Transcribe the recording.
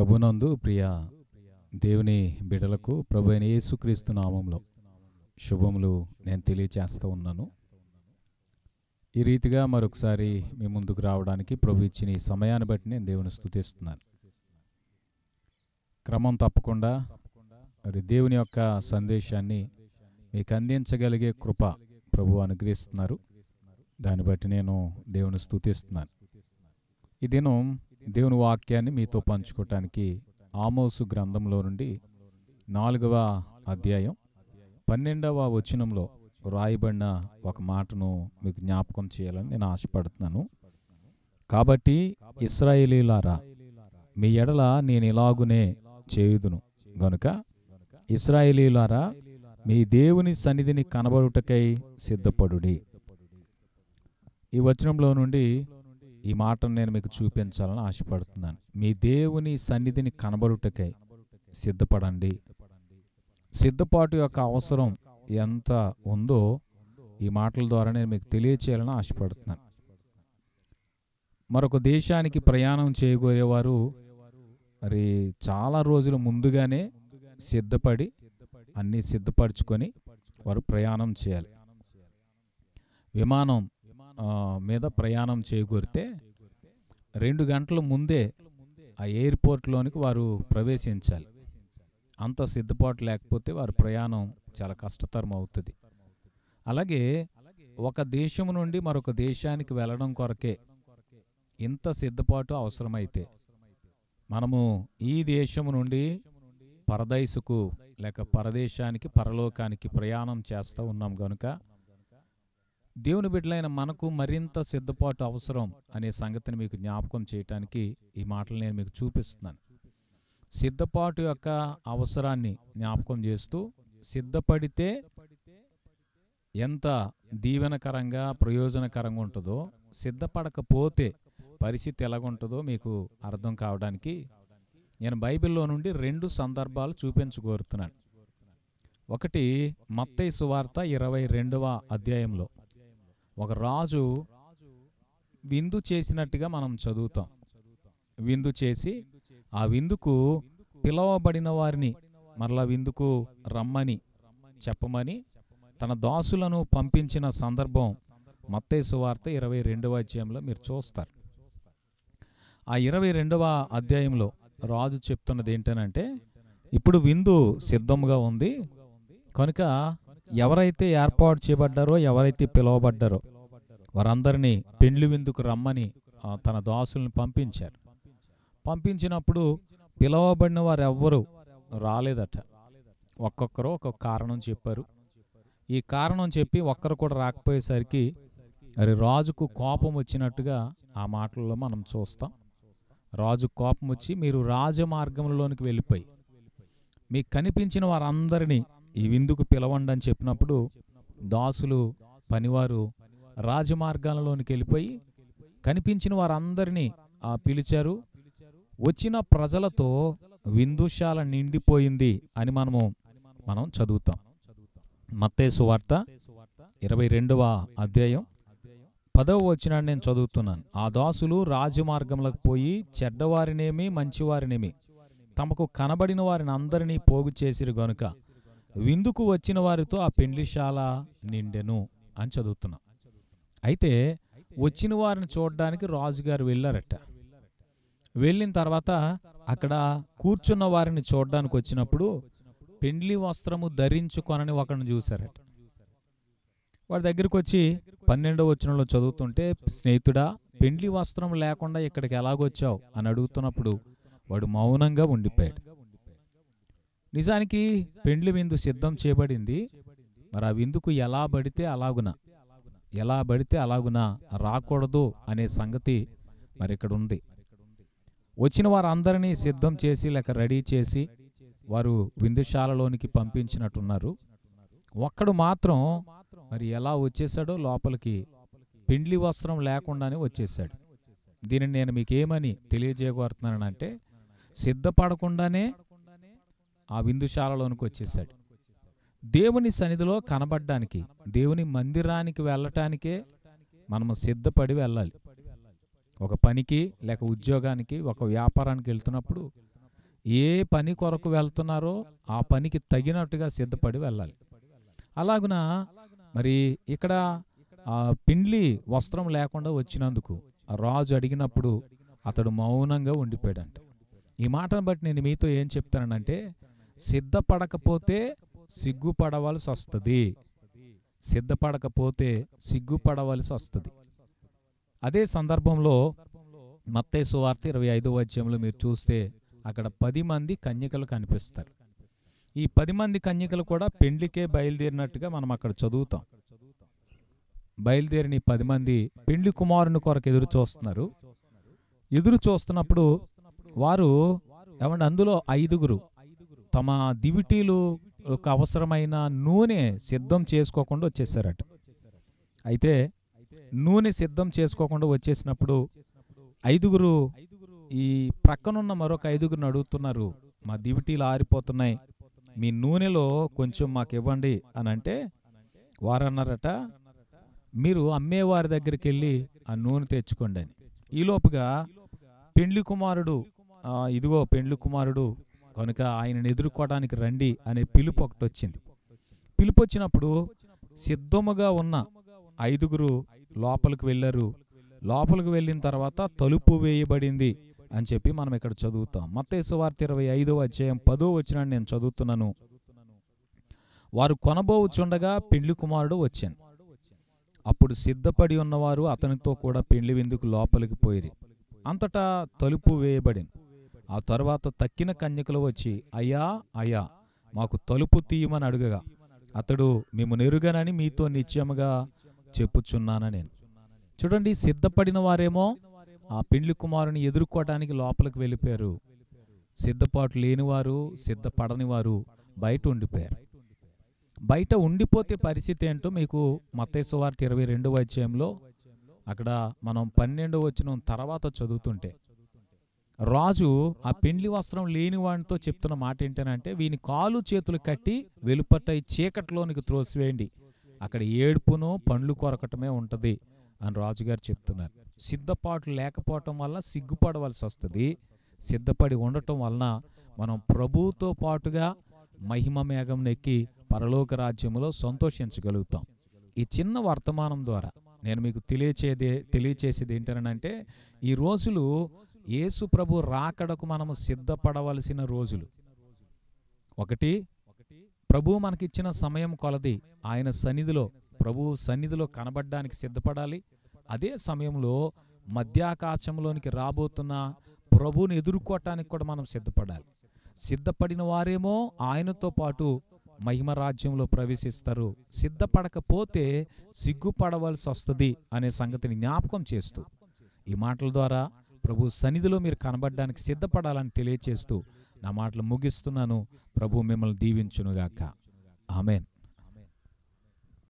ప్రభునందు ప్రియ దేవుని బిడలకు ప్రభు అయిన యేసుక్రీస్తు నామంలో శుభములు నేను తెలియచేస్తూ ఉన్నాను ఈ రీతిగా మరొకసారి మీ ముందుకు రావడానికి ప్రభు ఇచ్చిన ఈ సమయాన్ని బట్టి నేను దేవుని స్థుతిస్తున్నాను క్రమం తప్పకుండా మరి దేవుని యొక్క సందేశాన్ని మీకు అందించగలిగే కృప ప్రభు అనుగ్రహిస్తున్నారు దాన్ని బట్టి నేను దేవుని స్థుతిస్తున్నాను ఈ దినం దేవుని వాక్యాన్ని మీతో పంచుకోవటానికి ఆమోసు గ్రంథంలో నుండి నాలుగవ అధ్యాయం పన్నెండవ వచనంలో రాయబడిన ఒక మాటను మీకు జ్ఞాపకం చేయాలని నేను ఆశపడుతున్నాను కాబట్టి ఇస్రాయేలీలారా మీ ఎడల నేను ఇలాగునే చేయుదును గనుక ఇస్రాయేలీలారా మీ దేవుని సన్నిధిని కనబడుటకై సిద్ధపడుడి ఈ వచనంలో నుండి ఈ మాటను నేను మీకు చూపించాలని ఆశపడుతున్నాను మీ దేవుని సన్నిధిని కనబడుటకై సిద్ధపడండి సిద్ధపాటు యొక్క అవసరం ఎంత ఉందో ఈ మాటల ద్వారా నేను మీకు తెలియచేయాలని ఆశపడుతున్నాను మరొక దేశానికి ప్రయాణం చేయగోరేవారు మరి చాలా రోజులు ముందుగానే సిద్ధపడి అన్నీ సిద్ధపరచుకొని వారు ప్రయాణం చేయాలి విమానం మీద ప్రయాణం చేకూరితే రెండు గంటల ముందే ఆ ఎయిర్పోర్ట్లోనికి వారు ప్రవేశించాలి అంత సిద్ధపాటు లేకపోతే వారి ప్రయాణం చాలా కష్టతరం అవుతుంది అలాగే ఒక దేశం నుండి మరొక దేశానికి వెళ్ళడం కొరకే ఇంత సిద్ధపాటు అవసరమైతే మనము ఈ దేశం నుండి పరదేశకు లేక పరదేశానికి పరలోకానికి ప్రయాణం చేస్తూ ఉన్నాం కనుక దేవుని బిడ్డలైన మనకు మరింత సిద్ధపాటు అవసరం అనే సంగతిని మీకు జ్ఞాపకం చేయటానికి ఈ మాటలు నేను మీకు చూపిస్తున్నాను సిద్ధపాటు యొక్క అవసరాన్ని జ్ఞాపకం చేస్తూ సిద్ధపడితే ఎంత దీవెనకరంగా ప్రయోజనకరంగా ఉంటుందో సిద్ధపడకపోతే పరిస్థితి ఎలాగుంటుందో మీకు అర్థం కావడానికి నేను బైబిల్లో నుండి రెండు సందర్భాలు చూపించగోరుతున్నాను ఒకటి మత్తయ్య సువార్త ఇరవై రెండవ అధ్యాయంలో ఒక రాజు విందు చేసినట్టుగా మనం చదువుతాం విందు చేసి ఆ విందుకు పిలవబడిన వారిని మరలా విందుకు రమ్మని చెప్పమని తన దాసులను పంపించిన సందర్భం మత్తేసు వార్త ఇరవై రెండవ అధ్యాయంలో మీరు చూస్తారు ఆ ఇరవై రెండవ అధ్యాయంలో రాజు చెప్తున్నది ఏంటనంటే ఇప్పుడు విందు సిద్ధంగా ఉంది కనుక ఎవరైతే ఏర్పాటు చేయబడ్డారో ఎవరైతే పిలువబడ్డారో వారందరినీ పెండ్లి విందుకు రమ్మని తన దాసుల్ని పంపించారు పంపించినప్పుడు పిలవబడిన వారు ఎవ్వరూ రాలేదట ఒక్కొక్కరు ఒక్కొక్క కారణం చెప్పారు ఈ కారణం చెప్పి ఒక్కరు కూడా రాకపోయేసరికి మరి రాజుకు కోపం వచ్చినట్టుగా ఆ మాటల్లో మనం చూస్తాం రాజు కోపం వచ్చి మీరు రాజమార్గంలోనికి వెళ్ళిపోయి మీకు కనిపించిన వారందరినీ ఈ విందుకు పిలవండి అని చెప్పినప్పుడు దాసులు పనివారు రాజమార్గాలలోనికి వెళ్ళిపోయి కనిపించిన వారందరినీ ఆ పిలిచారు వచ్చిన ప్రజలతో విందుశాల నిండిపోయింది అని మనము మనం చదువుతాం మత్తేసు వార్త ఇరవై రెండవ అధ్యాయం పదవ వచ్చిన నేను చదువుతున్నాను ఆ దాసులు రాజమార్గంలోకి పోయి చెడ్డవారినేమి మంచివారినేమి తమకు కనబడిన వారిని అందరినీ పోగు చేసిరు గనుక విందుకు వచ్చిన వారితో ఆ పెండ్లిశాల నిండెను అని చదువుతున్నాం అయితే వచ్చిన వారిని చూడడానికి రాజుగారు వెళ్ళారట వెళ్ళిన తర్వాత అక్కడ కూర్చున్న వారిని చూడడానికి వచ్చినప్పుడు పెండ్లి వస్త్రము ధరించుకొనని ఒకరిని చూశారట వాడి దగ్గరికి వచ్చి పన్నెండవ వచనంలో చదువుతుంటే స్నేహితుడా పెండ్లి వస్త్రం లేకుండా ఇక్కడికి ఎలాగొచ్చావు అని అడుగుతున్నప్పుడు వాడు మౌనంగా ఉండిపోయాడు నిజానికి పెండ్లి విందు సిద్ధం చేయబడింది మరి ఆ విందుకు ఎలా పడితే అలాగున ఎలా పడితే అలాగునా రాకూడదు అనే సంగతి మరి ఇక్కడ ఉంది వచ్చిన వారందరినీ సిద్ధం చేసి లేక రెడీ చేసి వారు విందుశాలలోనికి పంపించినట్టున్నారు ఒక్కడు మాత్రం మరి ఎలా వచ్చేసాడో లోపలికి పిండ్లి వస్త్రం లేకుండానే వచ్చేసాడు దీనిని నేను మీకేమని తెలియజేయగోరుతున్నానంటే సిద్ధపడకుండానే ఆ విందుశాలలోనికి వచ్చేసాడు దేవుని సన్నిధిలో కనబడ్డానికి దేవుని మందిరానికి వెళ్ళటానికే మనము సిద్ధపడి వెళ్ళాలి ఒక పనికి లేక ఉద్యోగానికి ఒక వ్యాపారానికి వెళ్తున్నప్పుడు ఏ పని కొరకు వెళ్తున్నారో ఆ పనికి తగినట్టుగా సిద్ధపడి వెళ్ళాలి అలాగున మరి ఇక్కడ పిండ్లి వస్త్రం లేకుండా వచ్చినందుకు రాజు అడిగినప్పుడు అతడు మౌనంగా ఉండిపోయాడంట ఈ మాటను బట్టి నేను మీతో ఏం చెప్తానంటే సిద్ధపడకపోతే సిగ్గుపడవలసి వస్తుంది సిద్ధపడకపోతే సిగ్గుపడవలసి వస్తుంది అదే సందర్భంలో మత్తేసు వార్త ఇరవై ఐదో అధ్యయంలో మీరు చూస్తే అక్కడ పది మంది కన్యకలు కనిపిస్తారు ఈ పది మంది కన్యకలు కూడా పెండ్లికే బయలుదేరినట్టుగా మనం అక్కడ చదువుతాం బయలుదేరిన పది మంది పెండ్లి కుమారుని కొరకు ఎదురు చూస్తున్నారు ఎదురు చూస్తున్నప్పుడు వారు ఏమంటే అందులో ఐదుగురు తమ దివిటీలు ఒక అవసరమైన నూనె సిద్ధం చేసుకోకుండా వచ్చేసారట అయితే నూనె సిద్ధం చేసుకోకుండా వచ్చేసినప్పుడు ఐదుగురు ఈ ప్రక్కనున్న మరొక ఐదుగురిని అడుగుతున్నారు మా దివిటీలు ఆరిపోతున్నాయి మీ నూనెలో కొంచెం మాకు ఇవ్వండి అని అంటే వారన్నారట మీరు అమ్మేవారి దగ్గరికి వెళ్ళి ఆ నూనె తెచ్చుకోండి అని ఈలోపుగా పెండ్లి కుమారుడు ఇదిగో పెండ్లి కుమారుడు కనుక ఆయనను ఎదుర్కోవడానికి రండి అనే పిలుపు ఒకటి వచ్చింది పిలుపు వచ్చినప్పుడు సిద్ధముగా ఉన్న ఐదుగురు లోపలికి వెళ్ళారు లోపలికి వెళ్ళిన తర్వాత తలుపు వేయబడింది అని చెప్పి మనం ఇక్కడ చదువుతాం మత్తేసు వార్త ఇరవై ఐదవ అధ్యాయం పదో వచ్చిన నేను చదువుతున్నాను వారు కొనబోవచ్చుండగా పెండ్లి కుమారుడు వచ్చాను అప్పుడు సిద్ధపడి ఉన్నవారు అతనితో కూడా పెండ్లి విందుకు లోపలికి పోయి అంతటా తలుపు వేయబడింది ఆ తర్వాత తక్కిన కన్యకులు వచ్చి అయ్యా అయ్యా మాకు తలుపు తీయమని అడుగగా అతడు మేము నెరుగనని మీతో నిత్యముగా చెప్పుచున్నాన నేను చూడండి సిద్ధపడిన వారేమో ఆ పెండ్లి కుమారుని ఎదుర్కోవటానికి లోపలికి వెళ్ళిపోయారు సిద్ధపాటు లేనివారు సిద్ధపడని వారు బయట ఉండిపోయారు బయట ఉండిపోతే పరిస్థితి ఏంటో మీకు మతేశ్వార్త ఇరవై రెండవ అధ్యాయంలో అక్కడ మనం పన్నెండవ వచ్చిన తర్వాత చదువుతుంటే రాజు ఆ పెండ్లి వస్త్రం లేని వాడితో చెప్తున్న మాట ఏంటంటే వీని కాలు చేతులు కట్టి వెలుపట ఈ చీకట్లోనికి త్రోసివేయండి అక్కడ ఏడుపును పండ్లు కొరకటమే ఉంటుంది అని రాజుగారు చెప్తున్నారు సిద్ధపాటు లేకపోవటం వల్ల సిగ్గుపడవలసి వస్తుంది సిద్ధపడి ఉండటం వలన మనం ప్రభువుతో పాటుగా మహిమ మేఘం నెక్కి పరలోక రాజ్యంలో సంతోషించగలుగుతాం ఈ చిన్న వర్తమానం ద్వారా నేను మీకు తెలియచేదే తెలియచేసేది ఏంటనంటే ఈ రోజులు యేసు ప్రభు రాకడకు మనము సిద్ధపడవలసిన రోజులు ఒకటి ప్రభు మనకిచ్చిన సమయం కొలది ఆయన సన్నిధిలో ప్రభు సన్నిధిలో కనబడడానికి సిద్ధపడాలి అదే సమయంలో మధ్యాకాశంలోనికి రాబోతున్న ప్రభుని ఎదుర్కోవటానికి కూడా మనం సిద్ధపడాలి సిద్ధపడిన వారేమో ఆయనతో పాటు మహిమ రాజ్యంలో ప్రవేశిస్తారు సిద్ధపడకపోతే సిగ్గుపడవలసి వస్తుంది అనే సంగతిని జ్ఞాపకం చేస్తూ ఈ మాటల ద్వారా ప్రభు సన్నిధిలో మీరు కనబడడానికి సిద్ధపడాలని తెలియచేస్తూ నా మాటలు ముగిస్తున్నాను ప్రభు మిమ్మల్ని దీవించునుగాక ఆమెన్